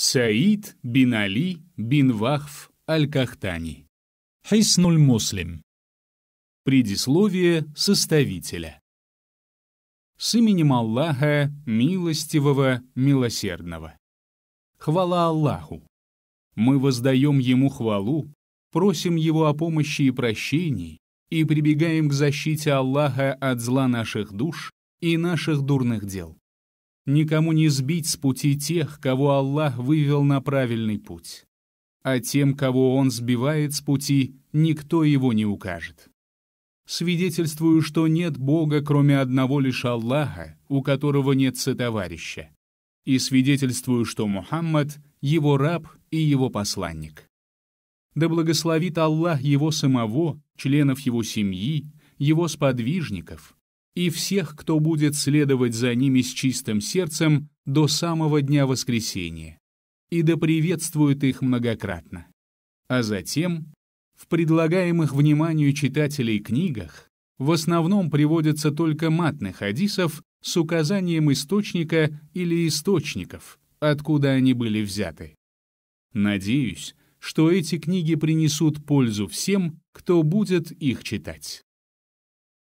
Саид бин Али бин Вахф Аль-Кахтани. Хиснуль Муслим. Предисловие составителя. С именем Аллаха, милостивого, милосердного. Хвала Аллаху. Мы воздаем Ему хвалу, просим Его о помощи и прощении, и прибегаем к защите Аллаха от зла наших душ и наших дурных дел никому не сбить с пути тех, кого Аллах вывел на правильный путь. А тем, кого Он сбивает с пути, никто его не укажет. Свидетельствую, что нет Бога, кроме одного лишь Аллаха, у которого нет сотоварища. И свидетельствую, что Мухаммад — его раб и его посланник. Да благословит Аллах его самого, членов его семьи, его сподвижников — и всех, кто будет следовать за ними с чистым сердцем до самого дня воскресения, и да приветствует их многократно. А затем, в предлагаемых вниманию читателей книгах, в основном приводятся только матных хадисов с указанием источника или источников, откуда они были взяты. Надеюсь, что эти книги принесут пользу всем, кто будет их читать.